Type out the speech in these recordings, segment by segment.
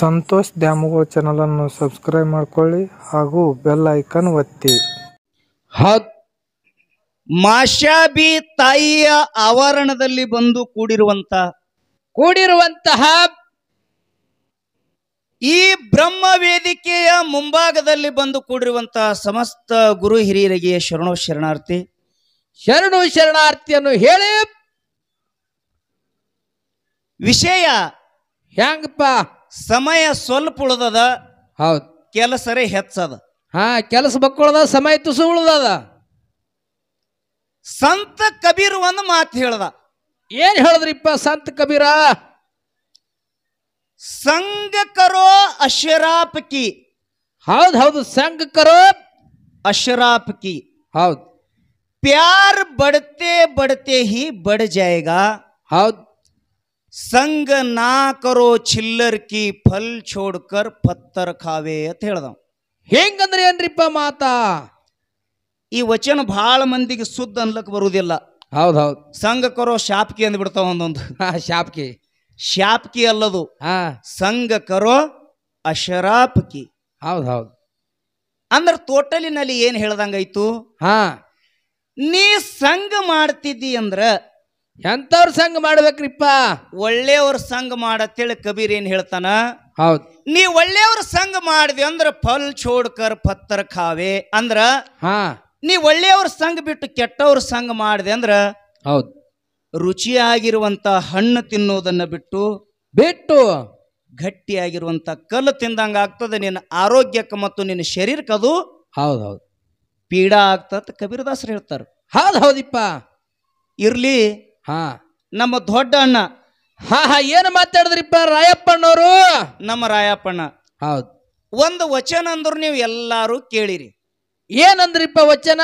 ಸಂತೋಷ್ ದ್ಯಾಮುಗಳ ಚಾನಲನ್ನು ಸಬ್ಸ್ಕ್ರೈಬ್ ಮಾಡ್ಕೊಳ್ಳಿ ಹಾಗೂ ಬೆಲ್ ಐಕನ್ ಒತ್ತಿ ಮಾಶಾಬಿ ತಾಯಿಯ ಆವರಣದಲ್ಲಿ ಬಂದು ಕೂಡಿರುವಂತ ಕೂಡಿರುವಂತಹ ಈ ಬ್ರಹ್ಮ ವೇದಿಕೆಯ ಮುಂಭಾಗದಲ್ಲಿ ಬಂದು ಕೂಡಿರುವಂತಹ ಸಮಸ್ತ ಗುರು ಹಿರಿಯರಿಗೆ ಶರಣು ಶರಣಾರ್ಥಿ ಶರಣು ಶರಣಾರ್ಥಿಯನ್ನು ಹೇಳಿ ವಿಷಯ ಹೆಂಗಪ್ಪ ಸಮಯ ಸ್ವಲ್ಪ ಉಳ್ದದ ಹೌದು ಕೆಲಸರೇ ಹೆಚ್ಚದ ಹಾ ಕೆಲಸ ಬಕ್ಕೊಳದ ಸಮಯ ತುಸು ಉಳ್ದದ ಸಂತ ಕಬೀರ್ ಒಂದು ಮಾತು ಹೇಳ್ದ ಏನ್ ಹೇಳದ್ರಿಪ್ಪ ಸಂತ ಕಬೀರ ಸಂಘ ಕರೋ ಅಶರಾಪಕಿ ಕಿ ಹೌದು ಹೌದು ಸಂಘ ಕರೋ ಅಶರಾಪಕಿ ಕಿ ಹೌದು ಪ್ಯಾರ್ ಬಡತೆ ಬಡತೆ ಹಿ ಬಡ ಜಾಯ್ಗ ಹೌದು ಸಂಘ ನಾ ಕರೋ ಚಿಲ್ಲರ್ ಫಲ್ ಛೋಡ್ಕರ್ ಪತ್ತರ್ ಖಾವೆ ಅಂತ ಹೇಳ್ದವ ಹೆಂಗಂದ್ರೆ ಏನ್ರಿಪ್ಪ ಮಾತಾ ಈ ವಚನ ಬಹಳ ಮಂದಿಗೆ ಸುದ್ದ ಅನ್ಲಕ್ ಬರುವುದಿಲ್ಲ ಹೌದು ಹೌದು ಸಂಘ ಕರೋ ಶಾಪ್ಕಿ ಅಂದ್ಬಿಡ್ತಾವ ಒಂದೊಂದು ಶಾಪ್ಕಿ ಶಾಪ್ಕಿ ಅಲ್ಲದು ಸಂಘ ಕರೋ ಅಶರಾಪ್ಕಿ ಹೌದು ಹೌದು ಅಂದ್ರೆ ತೋಟಲಿನಲ್ಲಿ ಏನು ಹೇಳ್ದಂಗಾಯ್ತು ಹಾ ನೀ ಸಂಘ ಮಾಡ್ತಿದ್ದಿ ಅಂದ್ರ ಎಂತವ್ರ ಸಂಘ ಮಾಡ್ಬೇಕ್ರಿಪ್ಪ ಒಳ್ಳೆಯವ್ರ ಸಂಘ ಮಾಡತ್ತೇಳಿ ಕಬೀರ್ ಏನ್ ಹೇಳ್ತಾನ ಹೌದು ನೀ ಒಳ್ಳೆಯವ್ರ ಸಂಘ ಮಾಡಿದ್ವಿ ಅಂದ್ರ ಫಲ್ ಚೋಡ್ಕರ್ ಪತ್ತರ್ ಖಾವೆ ಅಂದ್ರ ಹಾ ನೀ ಒಳ್ಳೆಯವ್ರ ಸಂಘ ಬಿಟ್ಟು ಕೆಟ್ಟವ್ರ ಸಂಘ ಮಾಡಿದೆ ಅಂದ್ರ ಹೌದು ರುಚಿಯಾಗಿರುವಂತ ಹಣ್ಣು ತಿನ್ನೋದನ್ನ ಬಿಟ್ಟು ಬಿಟ್ಟು ಗಟ್ಟಿಯಾಗಿರುವಂತ ಕಲ್ಲು ತಿಂದಂಗ ಆಗ್ತದೆ ನಿನ್ನ ಆರೋಗ್ಯಕ್ಕೆ ಮತ್ತು ನಿನ್ನ ಶರೀರಕ್ಕೆ ಅದು ಹೌದು ಹೌದು ಪೀಡಾ ಆಗ್ತದ ಕಬೀರದಾಸರು ಹೇಳ್ತಾರೆ ಹೌದು ಹೌದಿಪ್ಪ ಇರ್ಲಿ ನಮ್ಮ ದೊಡ್ಡ ಅಣ್ಣ ಹಾ ಏನು ಏನ್ ಮಾತಾಡಿದ್ರಿಪ್ಪ ರಾಯಪ್ಪಣ್ಣವರು ನಮ್ಮ ರಾಯಪ್ಪಣ್ಣ ಹೌದು ಒಂದು ವಚನ ಅಂದ್ರು ನೀವು ಎಲ್ಲಾರು ಕೇಳಿರಿ ಏನಂದ್ರಿಪ್ಪ ವಚನ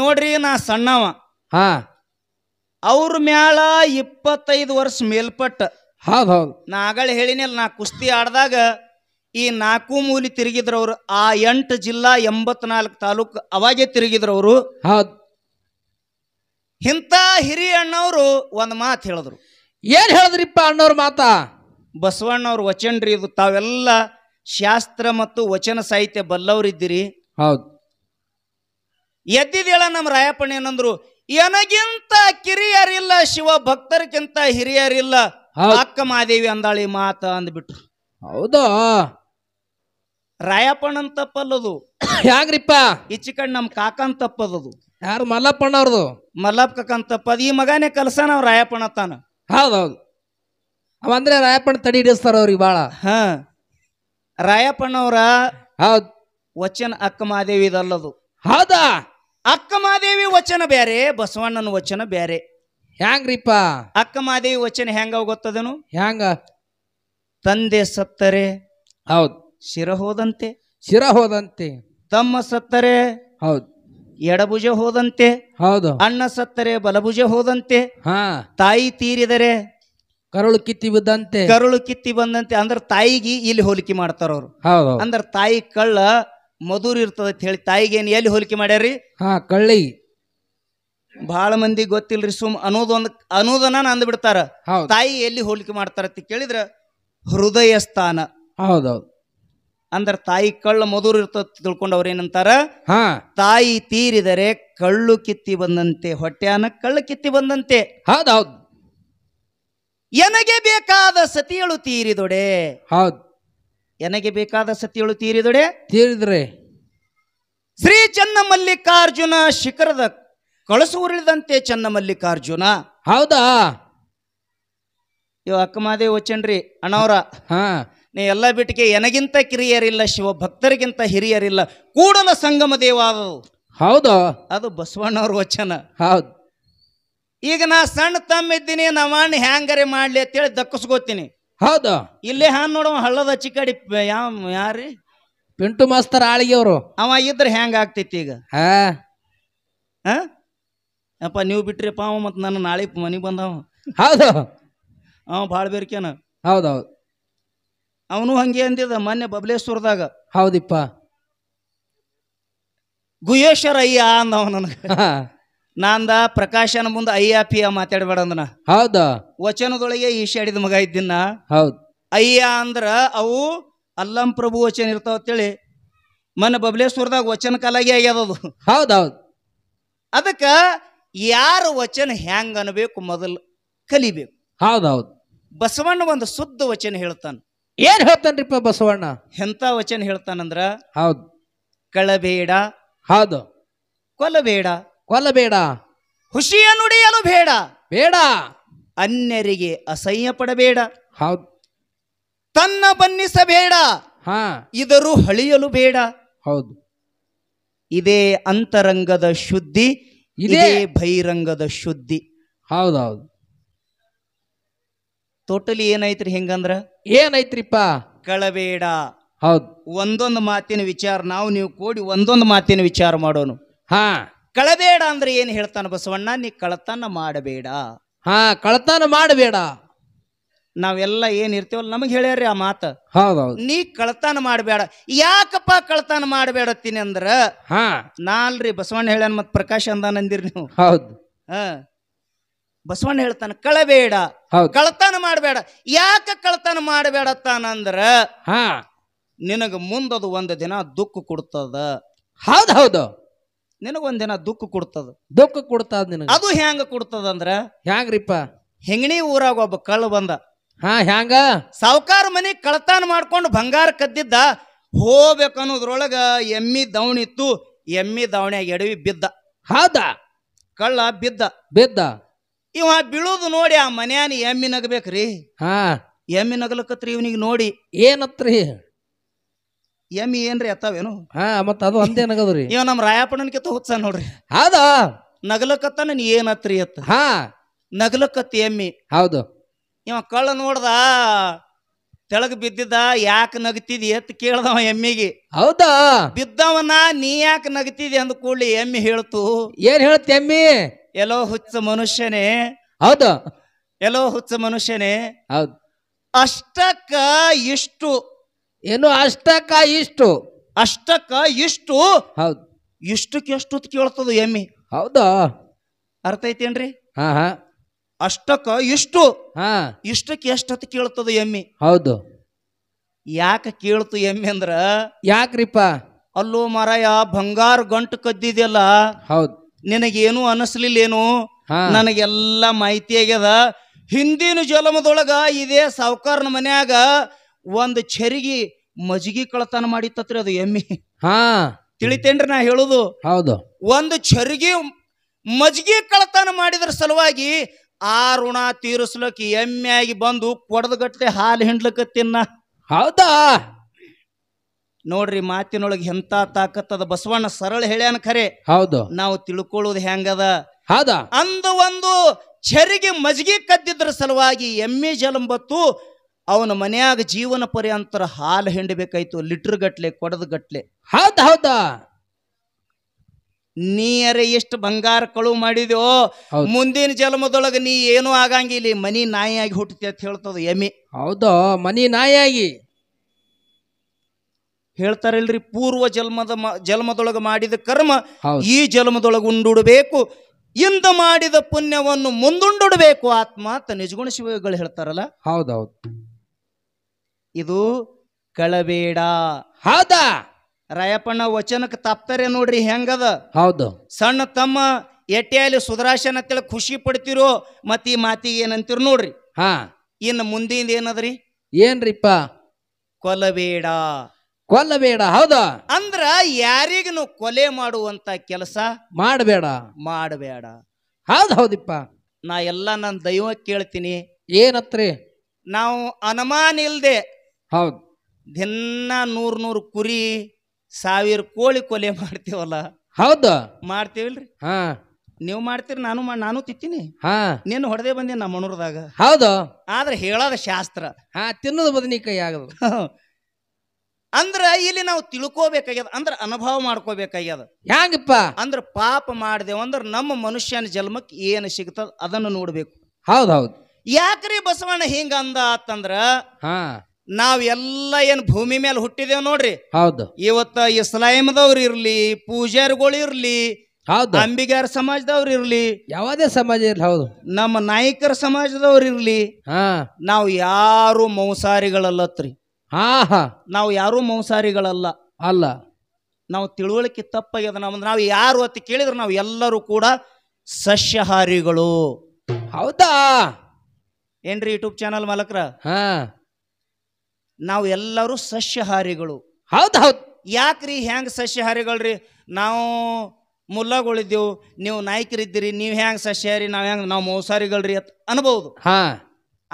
ನೋಡ್ರಿ ನಾ ಸಣ್ಣವ ಹಾ ಅವ್ರ ಮ್ಯಾಲ ಇಪ್ಪತ್ತೈದು ವರ್ಷ ಮೇಲ್ಪಟ್ಟ ಹೌದ್ ಹೌದ್ ನಾ ಆಗಳ ಹೇಳಿನಲ್ಲ ನಾ ಕುಸ್ತಿ ಆಡಿದಾಗ ಈ ನಾಲ್ಕು ಮೂಲಿ ತಿರುಗಿದ್ರವ್ರು ಆ ಎಂಟು ಜಿಲ್ಲಾ ಎಂಬತ್ನಾಲ್ಕು ತಾಲೂಕು ಅವಾಗೆ ತಿರುಗಿದ್ರವ್ರು ಹೌದು ಇಂಥ ಹಿರಿಯ ಅಣ್ಣವರು ಒಂದು ಮಾತು ಹೇಳಿದ್ರು ಏನ್ ಹೇಳಿದ್ರಿಪ್ಪ ಅಣ್ಣವ್ರ ಮಾತಾ ಬಸವಣ್ಣವ್ರ ವಚನ ರೀ ಇದು ತಾವೆಲ್ಲ ಶಾಸ್ತ್ರ ಮತ್ತು ವಚನ ಸಾಹಿತ್ಯ ಬಲ್ಲವರಿದ್ದೀರಿ ಹೌದು ಎದ್ದಿದೇಳ ನಮ್ಮ ರಾಯಪ್ಪಣ್ಣ ಏನಂದ್ರು ಎನಗಿಂತ ಕಿರಿಯರಿಲ್ಲ ಶಿವ ಭಕ್ತರಿಗಿಂತ ಹಿರಿಯರಿಲ್ಲ ಅಕ್ಕ ಮಾದೇವಿ ಅಂದಾಳಿ ಮಾತ ಅಂದ್ಬಿಟ್ರು ಹೌದಾ ರಾಯಪ್ಪಣ್ಣನ್ ತಪ್ಪಲ್ಲದು ಯಾಕ್ರಿಪ್ಪ ಈಚೆ ನಮ್ ನಮ್ಮ ಕಾಕನ್ ತಪ್ಪದದು ಯಾರು ಮಲ್ಲಪ್ಪಣ್ಣ ಅವ್ರದು ಮಲ್ಲಪ್ಪಕ್ಕಂತ ಈ ಮಗನೇ ಕಲ್ಸಾನ ಅವ್ರ ರಾಯಪ್ಪಣ್ಣ ತಾನ ಹೌದೌದು ಅವ ಅಂದ್ರೆ ರಾಯಪ್ಪಣ್ಣ ತಡಿ ಹಿಡಿಸ್ತಾರ ಅವ್ರಿಗೆ ಭಾಳ ಹಾ ರಾಯಪ್ಪಣ್ಣವ್ರ ಹೌದು ವಚನ ಅಕ್ಕಮಾದೇವಿದಲ್ಲದು ಹೌದಾ ಅಕ್ಕಮಹಾದೇವಿ ವಚನ ಬೇರೆ ಬಸವಣ್ಣನ ವಚನ ಬೇರೆ ಹ್ಯಾಂಗ್ರಿಪ್ಪ ಅಕ್ಕಮಹಾದೇವಿ ವಚನ ಹೆಂಗ ಗೊತ್ತದನು ಹ್ಯಾಂಗ ತಂದೆ ಸತ್ತರೆ ಹೌದ್ ಶಿರ ಹೋದಂತೆ ಶಿರ ಹೋದಂತೆ ತಮ್ಮ ಸತ್ತರೆ ಹೌದ್ ಎಡಭುಜ ಹೋದಂತೆ ಹೌದು ಅಣ್ಣ ಸತ್ತರೆ ಬಲಭುಜ ಹೋದಂತೆ ಹಾ ತಾಯಿ ತೀರಿದರೆ ಕರುಳು ಕಿತ್ತಿ ಬಿದ್ದಂತೆ ಕರುಳು ಕಿತ್ತಿ ಬಂದಂತೆ ಅಂದ್ರ ತಾಯಿಗೆ ಇಲ್ಲಿ ಹೋಲಿಕೆ ಮಾಡ್ತಾರ ಹೌದು ಅಂದ್ರ ತಾಯಿ ಕಳ್ಳ ಮಧುರ್ ಇರ್ತದ ಅಂತ ಹೇಳಿ ತಾಯಿಗೆ ಏನ್ ಎಲ್ಲಿ ಹೋಲಿಕೆ ಮಾಡ್ಯಾರಿ ಹಾ ಕಳ್ಳಿ ಬಹಳ ಮಂದಿ ಗೊತ್ತಿಲ್ರಿ ಸುಮ್ ಅನ್ನೋದೊಂದ್ ಅನುದನ ಅಂದ್ಬಿಡ್ತಾರ ತಾಯಿ ಎಲ್ಲಿ ಹೋಲಿಕೆ ಮಾಡ್ತಾರ ಅಂತ ಕೇಳಿದ್ರ ಹೃದಯ ಸ್ಥಾನ ಹೌದೌದು ಅಂದ್ರೆ ತಾಯಿ ಕಳ್ಳ ಮಧುರ ಇರ್ತದೆ ತಿಳ್ಕೊಂಡು ಅವ್ರ ಏನಂತಾರ ತಾಯಿ ತೀರಿದರೆ ಕಳ್ಳು ಕಿತ್ತಿ ಬಂದಂತೆ ಹೊಟ್ಯಾನ ಕಳ್ಳು ಕಿತ್ತಿ ಬಂದಂತೆ ಹೌದೌದು ಎನಗೆ ಬೇಕಾದ ಸತಿಯಳು ತೀರಿದೊಡೆ ಹೌದು ಎನಗೆ ಬೇಕಾದ ಸತಿಯಳು ತೀರಿದೊಡೆ ತೀರಿದ್ರೆ ಶ್ರೀ ಚನ್ನ ಮಲ್ಲಿಕಾರ್ಜುನ ಶಿಖರದ ಕಳಸು ಉರುಳಿದಂತೆ ಚನ್ನ ಮಲ್ಲಿಕಾರ್ಜುನ ಹೌದಾ ಇವ ಅಕ್ಕಮಾದೇವ್ ವಚನ್ರಿ ಅಣ್ಣವ್ರ ಹಾ ನೀ ಎಲ್ಲ ಬಿಟ್ಟಿಗೆ ಎನಗಿಂತ ಕಿರಿಯರಿಲ್ಲ ಶಿವ ಭಕ್ತರಿಗಿಂತ ಹಿರಿಯರಿಲ್ಲ ಕೂಡಲ ಸಂಗಮ ದೇವ ಹೌದು ಅದು ಬಸವಣ್ಣವ್ರ ವಚನ ಹೌದು ಈಗ ನಾ ಸಣ್ಣ ತಮ್ಮಿದ್ದೀನಿ ನಮ್ಮಣ್ಣ ಹ್ಯಾಂಗರಿ ಮಾಡ್ಲಿ ಅಂತೇಳಿ ದಕ್ಕಸ್ಕೋತೀನಿ ಹೌದು ಇಲ್ಲಿ ಹಾನ್ ನೋಡುವ ಹಳ್ಳದ ಚಿಕ್ಕಡಿ ಯಾವ ಯಾರಿ ಪಿಂಟು ಮಾಸ್ತರ್ ಆಳಿಗೆಯವರು ಅವ ಇದ್ರೆ ಹ್ಯಾಂಗ ಆಗ್ತೈತಿ ಈಗ ಹಾ ಅಪ್ಪ ನೀವು ಬಿಟ್ರಿಪ್ಪ ಅವ ಮತ್ತು ನನ್ನ ನಾಳೆ ಮನೆಗೆ ಬಂದವ ಹೌದು ಅವ ಭಾಳ ಬೇರ್ಕೇನ ಹೌದೌದು ಅವನು ಹಂಗೆ ಅಂದಿದ ಮೊನ್ನೆ ಬಬಲೇಶ್ವರದಾಗ ಹೌದಿಪ್ಪ ಗುಹೇಶ್ವರ ಅಯ್ಯ ಅಂದ ಅವ ನಾಂದ ಪ್ರಕಾಶನ ಮುಂದೆ ಅಯ್ಯ ಪಿ ಮಾತಾಡ್ಬೇಡ ಅಂದನ ಹೌದ ವಚನದೊಳಗೆ ಈಶಾಡಿದ ಮಗ ಇದ್ದಿನ್ನ ಹೌದು ಅಯ್ಯ ಅಂದ್ರ ಅವು ಅಲ್ಲಂ ಪ್ರಭು ವಚನ ಇರ್ತಾವ ಅಂತೇಳಿ ಮೊನ್ನೆ ಬಬಲೇಶ್ವರದಾಗ ವಚನ ಕಾಲಾಗಿ ಆಗ್ಯದದು ಹೌದೌದು ಅದಕ್ಕ ಯಾರ ವಚನ ಹೆಂಗ ಅನ್ಬೇಕು ಮೊದಲು ಕಲಿಬೇಕು ಹೌದೌದು ಬಸವಣ್ಣ ಒಂದು ಶುದ್ಧ ವಚನ ಹೇಳ್ತಾನೆ ಏನ್ ಹೇಳ್ತಾನ್ರಿಪ್ಪ ಬಸವಣ್ಣ ಎಂತ ವಚನ ಹೇಳ್ತಾನಂದ್ರ ಹೌದು ಕಳಬೇಡ ಹೌದು ಕೊಲಬೇಡ ಕೊಲಬೇಡ ಹುಷಿಯ ನುಡಿಯಲು ಬೇಡ ಬೇಡ ಅನ್ಯರಿಗೆ ಅಸಹ್ಯ ಪಡಬೇಡ ಹೌದು ತನ್ನ ಬನ್ನಿಸಬೇಡ ಹಾ ಇದರು ಹಳಿಯಲು ಬೇಡ ಹೌದು ಇದೇ ಅಂತರಂಗದ ಶುದ್ಧಿ ಇದೇ ಇದೇ ಬಹಿರಂಗದ ಶುದ್ಧಿ ಹೌದೌದು ಟೋಟಲಿ ಏನೈತ್ರಿ ಹೆಂಗಂದ್ರ ಏನೈತ್ರಿಪ್ಪ ಕಳಬೇಡ ಹೌದು ಒಂದೊಂದು ಮಾತಿನ ವಿಚಾರ ನಾವು ನೀವು ಕೋಡಿ ಒಂದೊಂದು ಮಾತಿನ ವಿಚಾರ ಮಾಡೋನು ಹಾ ಕಳಬೇಡ ಅಂದ್ರೆ ಏನ್ ಹೇಳ್ತಾನ ಬಸವಣ್ಣ ನೀ ಕಳತನ ಮಾಡಬೇಡ ಹಾ ಕಳತನ ಮಾಡಬೇಡ ನಾವೆಲ್ಲ ಏನ್ ಇರ್ತೀವಲ್ಲ ನಮಗೆ ಹೇಳ್ಯಾರ್ರಿ ಆ ಮಾತ ಹೌದು ನೀ ಕಳತನ ಮಾಡಬೇಡ ಯಾಕಪ್ಪ ಕಳತನ ಮಾಡಬೇಡತ್ತೀನಿ ಅಂದ್ರ ಹಾ ನಾಲ್ರಿ ಬಸವಣ್ಣ ಹೇಳ್ಯಾನ ಮತ್ ಪ್ರಕಾಶ್ ಅಂದಾನಂದಿರಿ ನೀವು ಹೌದು ಹಾ ಬಸವಣ್ಣ ಹೇಳ್ತಾನೆ ಕಳಬೇಡ ಕಳತನ ಮಾಡಬೇಡ ಯಾಕೆ ಕಳತನ ಮಾಡಬೇಡ ತಾನಂದ್ರ ನಿನಗ ಮುಂದದು ಒಂದು ದಿನ ದುಃಖ ಕೊಡ್ತದ ಹೌದು ಹೌದು ನಿನಗೊಂದ್ ದಿನ ದುಃಖ ಕೊಡ್ತದ ದುಃಖ ಕೊಡ್ತದ ನಿನಗೆ ಅದು ಹೆಂಗ ಕೊಡ್ತದ ಅಂದ್ರ ಹೆಂಗ್ರಿಪ್ಪ ಹೆಂಗಣಿ ಊರಾಗ ಒಬ್ಬ ಕಳ್ಳ ಬಂದ ಹಾ ಹ್ಯಾಂಗ ಸಾವುಕಾರ ಮನಿ ಕಳತಾನ ಮಾಡ್ಕೊಂಡು ಬಂಗಾರ ಕದ್ದಿದ್ದ ಹೋಗ್ಬೇಕನ್ನೋದ್ರೊಳಗ ಎಮ್ಮಿ ದವಣಿತ್ತು ಎಮ್ಮಿ ದವಣಿಯಾಗ ಎಡವಿ ಬಿದ್ದ ಹೌದಾ ಕಳ್ಳ ಬಿದ್ದ ಬಿದ್ದ ಇವ ಬೀಳೋದು ನೋಡಿ ಆ ಮನ್ಯಾನ ಎಮ್ಮಿ ನಗಬೇಕ್ರಿ ಹಾ ಎಮ್ಮಿ ನಗಲಕತ್ರಿ ಇವನಿಗೆ ನೋಡಿ ಏನತ್ರಿ ಎಮ್ಮಿ ಏನ್ರಿ ಅತ್ತಾವೇನು ಹಾ ಮತ್ತ ಅದು ಅಂದೇ ನಗದ್ರಿ ಇವ ನಮ್ಮ ಕಿತ್ತ ಹುಚ್ಚ ನೋಡ್ರಿ ಹೌದ ನಗಲಕತ್ತ ನೀ ಏನತ್ರಿ ಅತ್ತ ಹಾ ನಗಲಕತ್ತಿ ಎಮ್ಮಿ ಹೌದು ಇವ ಕಳ್ಳ ನೋಡ್ದ ತೆಳಗ್ ಬಿದ್ದಿದ್ದ ಯಾಕೆ ನಗತಿದಿ ಎತ್ ಕೇಳ್ದವ ಎಮ್ಮಿಗೆ ಹೌದಾ ಬಿದ್ದವನ ನೀ ಯಾಕೆ ನಗತಿದಿ ಅಂದ ಕೂಡ್ಲಿ ಎಮ್ಮಿ ಹೇಳ್ತು ಏನ್ ಹೇಳ್ತಿ ಎಮ್ಮಿ ಎಲೋ ಹುಚ್ಚ ಮನುಷ್ಯನೇ ಹೌದು ಎಲ್ಲೋ ಹುಚ್ಚ ಮನುಷ್ಯನೇ ಹೌದು ಅಷ್ಟಕ್ಕ ಇಷ್ಟು ಏನು ಅಷ್ಟಕ್ಕ ಇಷ್ಟು ಅಷ್ಟಕ್ಕ ಇಷ್ಟು ಹೌದು ಇಷ್ಟಕ್ಕೆ ಎಷ್ಟು ಕೇಳ್ತದ ಎಮ್ಮಿ ಹೌದಾ ಅರ್ಥ ಐತೇನ್ರಿ ಹಾ ಹಾ ಅಷ್ಟಕ್ಕ ಇಷ್ಟು ಹಾ ಇಷ್ಟಕ್ಕೆ ಎಷ್ಟತ್ತು ಕೇಳ್ತದ ಎಮ್ಮಿ ಹೌದು ಯಾಕೆ ಕೇಳ್ತು ಎಮ್ಮಿ ಅಂದ್ರ ಯಾಕ್ರಿಪ ಅಲ್ಲೋ ಮಾರಾಯ ಬಂಗಾರ ಗಂಟು ಕದ್ದಿದೆಯಲ್ಲ ಹೌದು ನಿನಗೇನು ಅನಿಸ್ಲಿಲ್ಲೇನು ನನಗೆಲ್ಲ ಮಾಹಿತಿ ಆಗ್ಯದ ಹಿಂದಿನ ಜಲಮದೊಳಗ ಇದೇ ಸಾವುಕಾರನ ಮನ್ಯಾಗ ಒಂದು ಚರಿಗಿ ಮಜ್ಗಿ ಕಳತನ ಮಾಡಿತ್ತತ್ರಿ ಅದು ಎಮ್ಮಿ ಹಾ ತಿಳಿತೇನ್ರಿ ನಾ ಹೇಳುದು ಹೌದು ಒಂದು ಚರಿಗಿ ಮಜ್ಗಿ ಕಳತನ ಮಾಡಿದ್ರ ಸಲುವಾಗಿ ಆ ಋಣ ತೀರಿಸ್ಲಕ್ ಎಮ್ಮೆ ಆಗಿ ಬಂದು ಕೊಡದ ಗಟ್ಟಲೆ ಹಾಲು ಹಿಂಡ್ಲಕ್ಕ ತಿನ್ನ ಹೌದಾ ನೋಡ್ರಿ ಮಾತಿನೊಳಗೆ ಎಂತ ತಾಕತ್ತದ ಬಸವಣ್ಣ ಸರಳ ಹೇಳ್ಯಾನ ಖರೆ ಹೌದು ನಾವು ತಿಳ್ಕೊಳ್ಳೋದು ಹೆಂಗದ ಹೌದಾ ಅಂದು ಒಂದು ಚರಿಗೆ ಮಜ್ಗಿ ಕದ್ದಿದ್ರ ಸಲುವಾಗಿ ಎಮ್ಮೆ ಜಲಂಬತ್ತು ಅವನ ಮನೆಯಾಗ ಜೀವನ ಪರ್ಯಂತರ ಹಾಲು ಹಿಂಡಬೇಕಾಯ್ತು ಲಿಟ್ರ್ ಗಟ್ಲೆ ಕೊಡದ ಗಟ್ಲೆ ಹೌದ ಹೌದಾ ನೀಯರೆ ಎಷ್ಟು ಬಂಗಾರ ಕಳುವು ಮಾಡಿದ್ಯೋ ಮುಂದಿನ ಜನ್ಮದೊಳಗ ನೀ ಏನೂ ಆಗಂಗಿಲ್ಲ ಮನಿ ನಾಯಿಯಾಗಿ ಹುಟ್ಟತಿ ಅಂತ ಹೇಳ್ತದ ಎಮಿ ಹೌದಾ ಮನಿ ನಾಯಿಯಾಗಿ ಹೇಳ್ತಾರಲ್ರಿ ಪೂರ್ವ ಜನ್ಮದ ಜನ್ಮದೊಳಗೆ ಮಾಡಿದ ಕರ್ಮ ಈ ಜನ್ಮದೊಳಗೆ ಉಂಡುಡಬೇಕು ಇಂದ ಮಾಡಿದ ಪುಣ್ಯವನ್ನು ಮುಂದುಂಡುಡಬೇಕು ಆತ್ಮ ಅಂತ ನಿಜಗುಣ ಶಿವಗಳು ಹೇಳ್ತಾರಲ್ಲ ಹೌದೌದು ಇದು ಕಳಬೇಡ ಹೌದಾ ರಾಯಪ್ಪಣ್ಣ ವಚನಕ್ಕೆ ತಪ್ತಾರೆ ನೋಡ್ರಿ ಹೆಂಗದ ಹೌದು ಸಣ್ಣ ತಮ್ಮ ಎಟ್ಟಿಯಲ್ಲಿ ಸುಧರಾಶನ ಅಂತೇಳಿ ಖುಷಿ ಪಡ್ತಿರೋ ಮತ್ತೆ ಈ ಮಾತಿಗೆ ಏನಂತೀರ ನೋಡ್ರಿ ಹಾ ಇನ್ನು ಮುಂದಿಂದ ಏನದ್ರಿ ಏನ್ರಿಪ್ಪ ಕೊಲಬೇಡ ಕೊಲ್ಲಬೇಡ ಹೌದಾ ಅಂದ್ರ ಯಾರಿಗೂ ಕೊಲೆ ಮಾಡುವಂತ ಕೆಲಸ ಮಾಡಬೇಡ ಮಾಡಬೇಡ ಹೌದು ಹೌದಿಪ್ಪ ನಾ ಎಲ್ಲ ನನ್ನ ದೈವ ಕೇಳ್ತೀನಿ ಏನತ್ರಿ ನಾವು ಅನುಮಾನ ಇಲ್ಲದೆ ಹೌದು ದಿನ ನೂರ್ ನೂರ್ ಕುರಿ ಸಾವಿರ ಕೋಳಿ ಕೊಲೆ ಮಾಡ್ತೀವಲ್ಲ ಹೌದ ಮಾಡ್ತೀವಿಲ್ರಿ ಹಾ ನೀವು ಮಾಡ್ತೀರಿ ನಾನು ನಾನು ತಿಂತೀನಿ ಹಾ ನೀನು ಹೊಡೆದೆ ಬಂದಿ ನಮ್ಮ ಮನೂರ್ದಾಗ ಹೌದು ಆದ್ರೆ ಹೇಳೋದ ಶಾಸ್ತ್ರ ಹಾ ತಿನ್ನೋದು ಬದನಿಕಾಯಿ ಆಗದು ಅಂದ್ರೆ ಇಲ್ಲಿ ನಾವು ತಿಳ್ಕೋಬೇಕಾಗ್ಯದ ಅಂದ್ರೆ ಅನುಭವ ಮಾಡ್ಕೋಬೇಕಾಗ್ಯದ ಹ್ಯಾಂಗಪ್ಪ ಅಂದ್ರೆ ಪಾಪ ಮಾಡಿದೆವು ಅಂದ್ರೆ ನಮ್ಮ ಮನುಷ್ಯನ ಜನ್ಮಕ್ಕೆ ಏನು ಸಿಗ್ತದ ಅದನ್ನು ನೋಡ್ಬೇಕು ಹೌದೌದು ಯಾಕ್ರಿ ಬಸವಣ್ಣ ಹಿಂಗ ಅಂದ ಅಂತಂದ್ರ ನಾವ್ ಎಲ್ಲ ಏನ್ ಭೂಮಿ ಮೇಲೆ ಹುಟ್ಟಿದೇವ್ ನೋಡ್ರಿ ಹೌದು ಇವತ್ತ ಇಸ್ಲಾಂದವ್ರು ಇರ್ಲಿ ಪೂಜಾರಿಗಳು ಇರ್ಲಿ ಹೌದು ಅಂಬಿಗಾರ ಸಮಾಜದವ್ರು ಇರ್ಲಿ ಯಾವುದೇ ಸಮಾಜ ಇರ್ಲಿ ಹೌದು ನಮ್ಮ ನಾಯಕರ ಸಮಾಜದವ್ರು ಇರ್ಲಿ ನಾವು ಯಾರು ಮೌಸಾರಿಗಳಲ್ಲತ್ರಿ ಹಾ ನಾವು ಯಾರೂ ಮಾಂಸಾರಿಗಳಲ್ಲ ಅಲ್ಲ ನಾವು ತಿಳುವಳಿಕೆ ತಪ್ಪಾಗ್ಯದ ನಮ್ಮ ನಾವು ಯಾರು ಅತಿ ಕೇಳಿದ್ರೆ ನಾವು ಎಲ್ಲರೂ ಕೂಡ ಸಸ್ಯಹಾರಿಗಳು ಹೌದಾ ಏನ್ರಿ ಯೂಟ್ಯೂಬ್ ಚಾನಲ್ ಮಾಲಕ್ರ ಹಾ ನಾವು ಎಲ್ಲರೂ ಸಸ್ಯಹಾರಿಗಳು ಹೌದು ಹೌದು ಯಾಕ್ರಿ ಹೆಂಗ್ ಸಸ್ಯಹಾರಿಗಳ್ರಿ ನಾವು ಮುಲ್ಲಗಳಿದ್ದೀವಿ ನೀವು ನಾಯಕರಿದ್ದೀರಿ ನೀವು ಹೆಂಗ್ ಸಸ್ಯಹಾರಿ ನಾವು ಹೆಂಗ್ ನಾವು ಮೌಸಾರಿಗಳ್ರಿ ಅತ್ ಅನ್ಬೋದು ಹಾ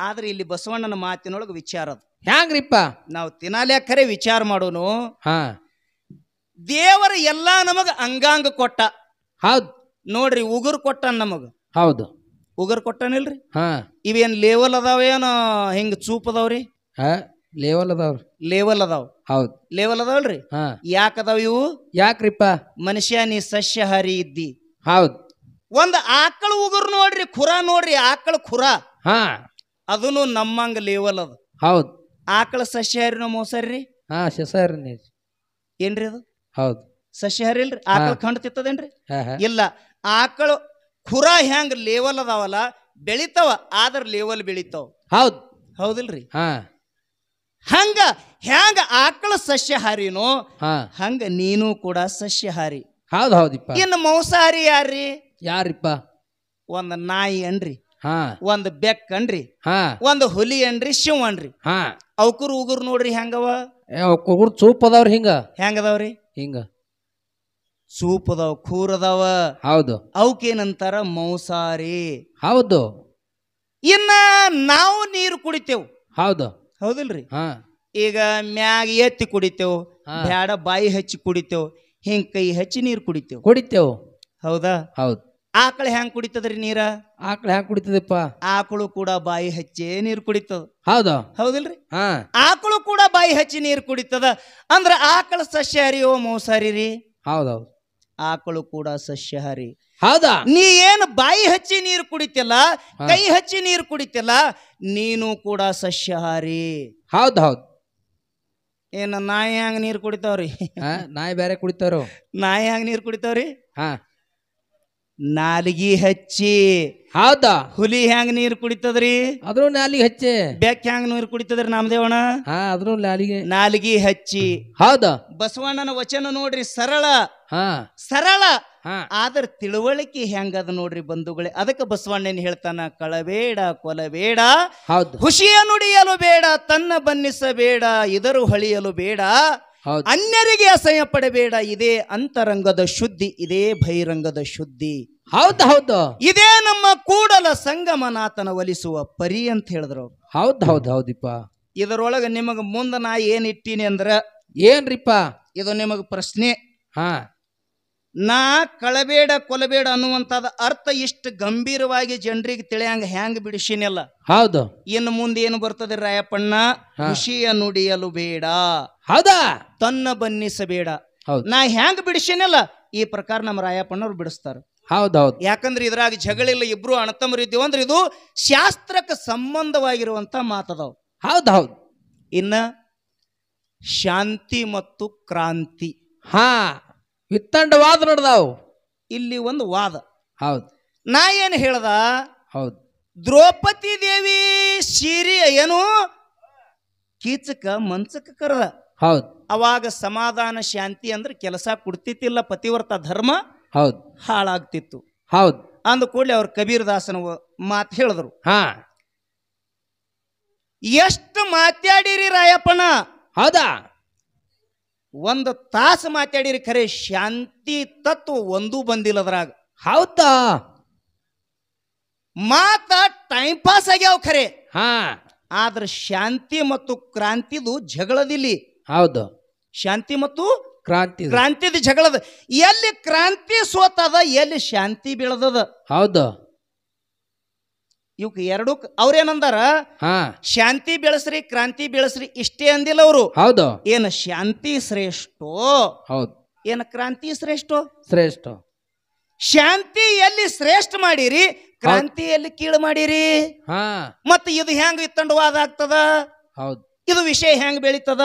ಆದ್ರೆ ಇಲ್ಲಿ ಬಸವಣ್ಣನ ಮಾತಿನೊಳಗೆ ವಿಚಾರ ಅದು ಹ್ಯಾಂಗ್ರಿಪ್ಪ ನಾವು ಕರೆ ವಿಚಾರ ಮಾಡೋನು ಹಾ ದೇವರ ಎಲ್ಲಾ ನಮಗ ಅಂಗಾಂಗ ಕೊಟ್ಟ ಹೌದು ನೋಡ್ರಿ ಉಗುರು ಕೊಟ್ಟ ನಮಗ ಹೌದು ಉಗುರು ಕೊಟ್ಟನಿಲ್ರಿ ಹ ಇವೇನ್ ಲೇವಲ್ ಅದಾವೇನ ಹಿಂಗ ಚೂಪ್ ಅದಾವ್ರಿ ಹಾ ಲೇವಲ್ ಅದಾವ್ರಿ ಲೇವಲ್ ಅದಾವ್ ಹೌದ್ ಲೇವಲ್ ಅದಾವಲ್ರಿ ಹಾ ಯಾಕ ಇವು ಯಾಕ್ರಿಪ್ಪ ಮನುಷ್ಯ ನೀ ಸಸ್ಯಹಾರಿ ಇದ್ದಿ ಹೌದ್ ಒಂದ್ ಆಕಳ ಉಗುರು ನೋಡ್ರಿ ಖುರ ನೋಡ್ರಿ ಆಕಳ ಖುರ ಹ ಅದನ್ನು ನಮ್ಮಂಗ ಲೇವಲ್ ಅದ ಹೌದ್ ಆಕಳ ಸಸ್ಯಹಾರಿನ ಮೋಸರಿ ಹಾ ಏನ್ರಿ ಅದು ಹೌದು ಸಸ್ಯಹಾರಿ ಇಲ್ರಿ ಆಕಳ ಖಂಡತಿತ್ತದೇನ್ರಿ ತಿತ್ತದೇನ್ರಿ ಇಲ್ಲ ಆಕಳ ಖುರ ಹೆಂಗ್ ಲೇವಲ್ ಅದಾವಲ್ಲ ಬೆಳಿತಾವ ಆದ್ರ ಲೇವಲ್ ಬೆಳಿತಾವ ಹೌದ್ ಹೌದಿಲ್ರಿ ಹಂಗ ಹ್ಯಾಂಗ ಆಕಳ ಸಸ್ಯಹಾರಿನೋ ಹಂಗ ನೀನು ಕೂಡ ಸಸ್ಯಹಾರಿ ಹೌದ್ ಹೌದಿಪ್ಪ ಇನ್ನು ಮೌಸಹಾರಿ ಯಾರ್ರಿ ಯಾರಿಪ್ಪ ಒಂದ್ ನಾಯಿ ಅನ್ರಿ ಒಂದ್ ಬೆಕ್ಕನ್ರಿ ಒಂದ್ ಹುಲಿ ಅನ್ರಿ ಶಿವ ಅನ್ರಿ ಅವಕುರ್ ಉಗುರ್ ನೋಡ್ರಿ ಹೆಂಗವ ಉಗುರ್ ಚೂಪ್ ಅದಾವ್ರಿ ಹಿಂಗ ಹೆಂಗದವ್ರಿ ಹಿಂಗ ಸೂಪ್ ಅದಾವ ಖೂರ್ ಅದಾವ ಹೌದು ಅವಕೇನಂತಾರ ಮೌಸಾರಿ ಹೌದು ಇನ್ನ ನಾವು ನೀರು ಕುಡಿತೇವ್ ಹೌದು ಹೌದಿಲ್ರಿ ಈಗ ಮ್ಯಾಗ ಎತ್ತಿ ಕುಡಿತೇವ್ ಬ್ಯಾಡ ಬಾಯಿ ಹಚ್ಚಿ ಕುಡಿತೇವ್ ಹಿಂಗ್ ಕೈ ಹಚ್ಚಿ ನೀರು ಕುಡಿತೇವ್ ಕುಡಿತೇವ್ ಹೌದಾ ಹೌದು ಆಕಳ ಹೆಂಗ್ ಕುಡಿತದ್ರಿ ನೀರ ಆಕಳ ಹ್ಯಾಂಗ ಕುಡಿತದಪ್ಪ ಆಕಳು ಕೂಡ ಬಾಯಿ ಹಚ್ಚಿ ನೀರು ಕುಡಿತದ ಹೌದ ಹೌದಿಲ್ರಿ ಆಕಳು ಕೂಡ ಬಾಯಿ ಹಚ್ಚಿ ನೀರು ಕುಡಿತದ ಅಂದ್ರ ಆಕಳ ಸಸ್ಯಹಾರಿ ಓ ಮೋಸಾರಿ ರೀ ಹೌದೌದು ಆಕಳು ಕೂಡ ಸಸ್ಯಹಾರಿ ಹೌದಾ ನೀ ಏನು ಬಾಯಿ ಹಚ್ಚಿ ನೀರು ಕುಡಿತಿಲ್ಲ ಕೈ ಹಚ್ಚಿ ನೀರು ಕುಡಿತಿಲ್ಲ ನೀನು ಕೂಡ ಸಸ್ಯಹಾರಿ ಹೌದ್ ಹೌದ್ ಏನ ನಾಯಿ ಹ್ಯಾಂಗ ನೀರು ಕುಡಿತಾವ್ರಿ ನಾಯಿ ಬೇರೆ ಕುಡಿತಾರೋ ನಾಯಿ ಹ್ಯಾಂಗ ನೀರು ಕುಡಿತಾವ್ರಿ ಹಾ ನಾಲಿಗಿ ಹಚ್ಚಿ ಹೌದಾ ಹುಲಿ ಹೆಂಗ್ ನೀರ್ ಕುಡಿತದ್ರಿ ಅದ್ರ ನಾಲಿಗೆ ಹಚ್ಚಿ ಬೆಕ್ ಹ್ಯಾಂಗ ನೀರ್ ಕುಡಿತದ್ರಿ ನಾಮದೇವಣ ಹಾ ಅದ್ರ ನಾಲಿಗೆ ನಾಲ್ಗಿ ಹಚ್ಚಿ ಹೌದ ಬಸವಣ್ಣನ ವಚನ ನೋಡ್ರಿ ಸರಳ ಹಾ ಸರಳ ಆದ್ರ ತಿಳುವಳಿಕೆ ಹೆಂಗದ ನೋಡ್ರಿ ಬಂಧುಗಳೇ ಅದಕ್ಕೆ ಬಸವಣ್ಣನ ಹೇಳ್ತಾನ ಕಳಬೇಡ ಕೊಲಬೇಡ ಹೌದು ಖುಷಿಯ ನುಡಿಯಲು ಬೇಡ ತನ್ನ ಬನ್ನಿಸಬೇಡ ಇದರು ಹಳಿಯಲು ಬೇಡ ಅನ್ಯರಿಗೆ ಅಸಹ್ಯ ಪಡಬೇಡ ಇದೇ ಅಂತರಂಗದ ಶುದ್ಧಿ ಇದೇ ಬಹಿರಂಗದ ಶುದ್ಧಿ ಹೌದು ಹೌದು ಇದೇ ನಮ್ಮ ಕೂಡಲ ಸಂಗಮನಾಥನ ಒಲಿಸುವ ಪರಿ ಅಂತ ಹೇಳಿದ್ರು ಹೌದು ಹೌದು ಹೌದಿಪ್ಪ ಇದರೊಳಗ ನಿಮಗ ಮುಂದ ನಾ ಏನ್ ಇಟ್ಟೀನಿ ಅಂದ್ರ ಏನ್ರಿಪ್ಪ ಇದು ನಿಮಗೆ ಪ್ರಶ್ನೆ ಹಾ ನಾ ಕಳಬೇಡ ಕೊಲಬೇಡ ಅನ್ನುವಂಥದ ಅರ್ಥ ಇಷ್ಟು ಗಂಭೀರವಾಗಿ ಜನರಿಗೆ ತಿಳಿಯಂಗ ಹ್ಯಾಂಗ್ ಬಿಡಿಸಿನಿಲ್ಲ ಹೌದು ಇನ್ನು ಮುಂದೆ ಏನು ಬರ್ತದೆ ರಾಯಪ್ಪಣ್ಣ ಖುಷಿಯ ನುಡಿಯಲು ಬೇಡ ಹೌದಾ ತನ್ನ ಬನ್ನಿಸಬೇಡ ನಾ ಹ್ಯಾಂಗ್ ಬಿಡಿಸಿನಿಲ್ಲ ಈ ಪ್ರಕಾರ ನಮ್ಮ ರಾಯಪ್ಪಣ್ಣವ್ರು ಬಿಡಿಸ್ತಾರ ಹೌದೌದು ಯಾಕಂದ್ರೆ ಇದ್ರಾಗ ಜಗಳಿಲ್ಲ ಇಬ್ರು ಅಣತಮ್ಮರು ಇದ್ದೀವಿ ಅಂದ್ರೆ ಇದು ಶಾಸ್ತ್ರಕ್ಕೆ ಸಂಬಂಧವಾಗಿರುವಂತ ಮಾತದವು ಹೌದೌದು ಇನ್ನ ಶಾಂತಿ ಮತ್ತು ಕ್ರಾಂತಿ ಹಾ ವಿತ್ತಂಡ ವಾದ ನಡೆದಾವು ಇಲ್ಲಿ ಒಂದು ವಾದ ಹೌದು ನಾ ಏನು ಹೇಳ್ದ ಹೌದು ದ್ರೌಪದಿ ದೇವಿ ಸೀರಿ ಏನು ಕೀಚಕ ಮಂಚಕ ಕರೆದ ಹೌದು ಅವಾಗ ಸಮಾಧಾನ ಶಾಂತಿ ಅಂದ್ರೆ ಕೆಲಸ ಕೊಡ್ತಿತ್ತಿಲ್ಲ ಪತಿವ್ರತ ಧರ್ಮ ಹೌದು ಹಾಳಾಗ್ತಿತ್ತು ಹೌದು ಅಂದ ಕೂಡಲೇ ಕಬೀರ್ ದಾಸನ ಮಾತು ಹೇಳಿದ್ರು ಹಾ ಎಷ್ಟು ಮಾತಾಡಿರಿ ರಾಯಪ್ಪಣ್ಣ ಹೌದಾ ಒಂದು ತಾಸು ಮಾತಾಡಿರಿ ಖರೆ ಶಾಂತಿ ತತ್ವ ಒಂದೂ ಬಂದಿಲ್ಲ ಅದ್ರಾಗ ಹೌದಾ ಮಾತ ಟೈಮ್ ಪಾಸ್ ಆಗ್ಯಾವ ಖರೆ ಹಾ ಆದ್ರ ಶಾಂತಿ ಮತ್ತು ಕ್ರಾಂತಿದು ಜಗಳದಿಲ್ಲಿ ಹೌದು ಶಾಂತಿ ಮತ್ತು ಕ್ರಾಂತಿ ಕ್ರಾಂತಿದ ಜಗಳದ ಎಲ್ಲಿ ಕ್ರಾಂತಿ ಸೋತದ ಎಲ್ಲಿ ಶಾಂತಿ ಬೀಳದದ ಹೌದು ಇವಕ್ಕೆ ಎರಡು ಅವ್ರೇನಂದಾರ ಶಾಂತಿ ಬೆಳೆಸ್ರಿ ಕ್ರಾಂತಿ ಬೆಳೆಸ್ರಿ ಇಷ್ಟೇ ಅಂದಿಲ್ಲ ಅವರು ಹೌದು ಏನು ಶಾಂತಿ ಶ್ರೇಷ್ಠೋ ಹೌದು ಏನು ಕ್ರಾಂತಿ ಶ್ರೇಷ್ಠೋ ಶ್ರೇಷ್ಠ ಶಾಂತಿ ಎಲ್ಲಿ ಶ್ರೇಷ್ಠ ಮಾಡಿರಿ ಕ್ರಾಂತಿ ಎಲ್ಲಿ ಕೀಳು ಮಾಡಿರಿ ಮತ್ತೆ ಇದು ಹೆಂಗ್ ವಾದ ಆಗ್ತದ ಹೌದು ಇದು ವಿಷಯ ಹೆಂಗ್ ಬೆಳೀತದ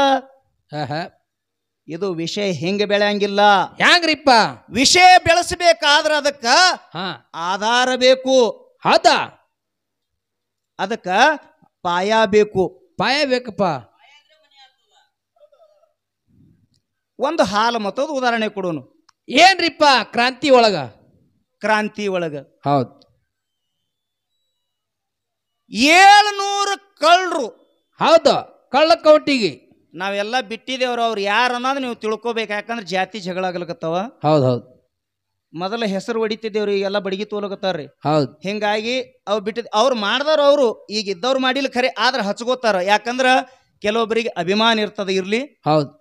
ಇದು ವಿಷಯ ಹೆಂಗ ಬೆಳೆಯಂಗಿಲ್ಲ ಹೆಂಗ್ರಿಪ್ಪ ವಿಷಯ ಬೆಳೆಸಬೇಕಾದ್ರ ಅದಕ್ಕ ಆಧಾರ ಬೇಕು ಹೌದಾ ಅದಕ್ಕ ಪಾಯ ಬೇಕು ಪಾಯ ಬೇಕಪ್ಪ ಒಂದು ಹಾಲು ಮತ್ತೊಂದು ಉದಾಹರಣೆ ಕೊಡೋನು ಏನ್ರಿಪ್ಪ ಕ್ರಾಂತಿ ಒಳಗ ಕ್ರಾಂತಿ ಒಳಗ ಹೌದು ಏಳ್ನೂರು ಕಳ್ಳರು ಹೌದು ಕಳ್ಳ ಕೌಟಿಗೆ ನಾವೆಲ್ಲ ಬಿಟ್ಟಿದೇವ್ರು ಅವ್ರು ಯಾರು ಅನ್ನೋದು ನೀವು ತಿಳ್ಕೊಬೇಕು ಯಾಕಂದ್ರೆ ಜಾತಿ ಜಗಳ ಆಗ್ಲಕತ್ತವ ಹೌದು ಹೌದು ಮೊದಲ ಹೆಸರು ಹೊಡಿತಿದ್ದೇವ್ರಿ ಎಲ್ಲ ಬಡಗಿ ತೋಲಗತ್ತಾರ್ರಿ ಹೌದು ಹಿಂಗಾಗಿ ಅವ್ ಬಿಟ್ಟಿದ್ ಅವ್ರು ಮಾಡ್ದಾರ ಅವರು ಈಗ ಇದ್ದವ್ರು ಮಾಡಿಲ್ಲ ಖರೆ ಆದ್ರೆ ಹಚ್ಕೋತಾರ ಯಾಕಂದ್ರ ಕೆಲವೊಬ್ಬರಿಗೆ ಅಭಿಮಾನ ಇರ್ತದ ಇರ್ಲಿ ಹೌದು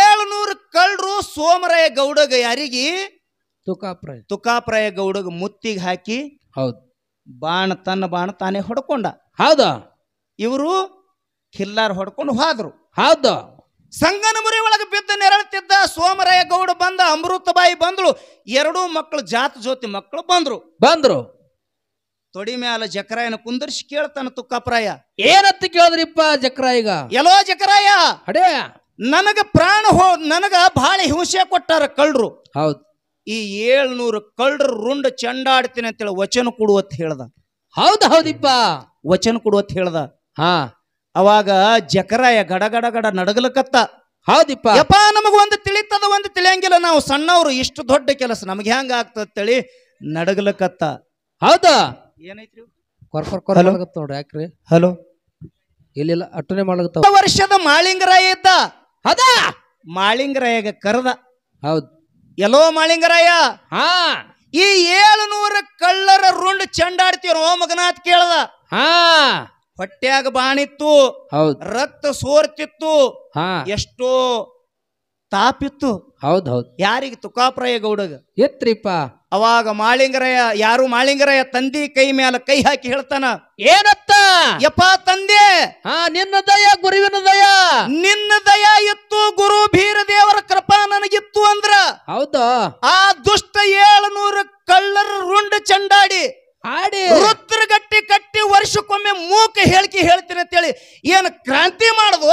ಏಳ್ನೂರು ಕಳ್ಳರು ಸೋಮರಾಯ ಗೌಡಗ ಯಾರಿಗೆ ತುಕಾಪ್ರಾಯ ತುಕಾಪ್ರಾಯ ಗೌಡಗ ಮುತ್ತಿಗೆ ಹಾಕಿ ಹೌದು ಬಾಣ ತನ್ನ ಬಾಣ ತಾನೇ ಹೊಡ್ಕೊಂಡ ಹೌದಾ ಇವರು ಖಿಲ್ಲಾರ್ ಹೊಡ್ಕೊಂಡು ಹೋದ್ರು ಹೌದು ಸಂಗನಮುರಿ ಒಳಗೆ ಬಾಯಿ ಬಂದಳು ಎರಡೂ ಮಕ್ಕಳು ಜಾತ ಜ್ಯೋತಿ ಮಕ್ಕಳು ಬಂದ್ರು ಬಂದ್ರು ತೊಡಿ ಮ್ಯಾಲ ಜಕರಾಯನ ಕುಂದರ್ಸಿ ಕೇಳ್ತಾನ ತುಕ್ಕಪ್ರಾಯ ಏನತ್ತು ಕೇಳಿದ್ರಿಪ್ಪ ಈಗ ಎಲ್ಲೋ ಜಕರಾಯ ಅಡೇ ನನಗ ಪ್ರಾಣ ಹೋ ನನಗ ಭಾಳ ಹಿಂಸೆ ಕೊಟ್ಟಾರ ಕಳ್ರು ಹೌದು ಈ ಏಳ್ನೂರು ಕಳ್ರು ರುಂಡ ಚಂಡಾಡ್ತೀನಿ ಅಂತೇಳಿ ವಚನ ಕೊಡುವತ್ ಹೇಳ್ದ ಹೌದು ಹೌದಿಪ್ಪ ವಚನ ಕೊಡುವತ್ ಹೇಳ್ದ ಹಾ ಅವಾಗ ಜಕರಾಯ ಗಡಗಡ ಗಡ ನಡಗಲಕತ್ತ ಹೌದಿಪ್ಪ ಯಪ್ಪ ನಮಗ ಒಂದು ತಿಳಿತದ ಒಂದು ತಿಳಿಯಂಗಿಲ್ಲ ನಾವು ಸಣ್ಣವ್ರು ಇಷ್ಟು ದೊಡ್ಡ ಕೆಲಸ ನಮ್ಗೆ ಹೆಂಗ ಆಗ್ತದ ತಳಿ ನಡಗಲಕತ್ತ ಹೌದಾ ಏನೈತ್ರಿ ನೋಡ್ರಿ ಯಾಕ್ರಿ ಹಲೋ ಇಲ್ಲಿಲ್ಲ ಅಟ್ಟನೆ ಮಾಡ್ಲಾಗತ್ತಾವ ವರ್ಷದ ಮಾಳಿಂಗರಾಯ ಇದ್ದ ಹದ ಮಾಳಿಂಗರಾಯಗ ಕರೆದ ಹೌದು ಎಲ್ಲೋ ಮಾಳಿಂಗರಾಯ ಹಾ ಈ ಏಳುನೂರ ಕಳ್ಳರ ರುಂಡ್ ಚಂಡಾಡ್ತೀವ್ರ ಓ ಮಗನಾಥ್ ಕೇಳ್ದ ಹಾ ಹೊಟ್ಯಾಗ ಬಾಣಿತ್ತು ಹೌದು ರಕ್ತ ಸೋರ್ತಿತ್ತು ಹಾ ಎಷ್ಟೋ ತಾಪಿತ್ತು ಹೌದೌದು ಯಾರಿಗೆ ತುಕಾಪ್ರಯ ಗೌಡಗ ಎತ್ರಿಪ್ಪ ಅವಾಗ ಮಾಳಿಂಗರಯ್ಯ ಯಾರು ಮಾಳಿಂಗರಯ ತಂದಿ ಕೈ ಮೇಲೆ ಕೈ ಹಾಕಿ ಹೇಳ್ತಾನ ಏನತ್ತ ಯಪ್ಪ ತಂದೆ ಹಾ ನಿನ್ನ ದಯ ಗುರುವಿನ ದಯ ನಿನ್ನ ದಯ ಇತ್ತು ಗುರು ಭೀರ ದೇವರ ಕೃಪಾ ನನಗಿತ್ತು ಅಂದ್ರ ಹೌದಾ ಆ ದುಷ್ಟ ಏಳ್ನೂರು ಕಳ್ಳರ ರುಂಡ ಚಂಡಾಡಿ ಆಡಿ ರುದ್ರಗಟ್ಟಿ ಕಟ್ಟಿ ವರ್ಷಕ್ಕೊಮ್ಮೆ ಮೂಕ ಹೇಳಿಕೆ ಹೇಳ್ತೀನಿ ಅಂತೇಳಿ ಏನು ಕ್ರಾಂತಿ ಮಾಡುದು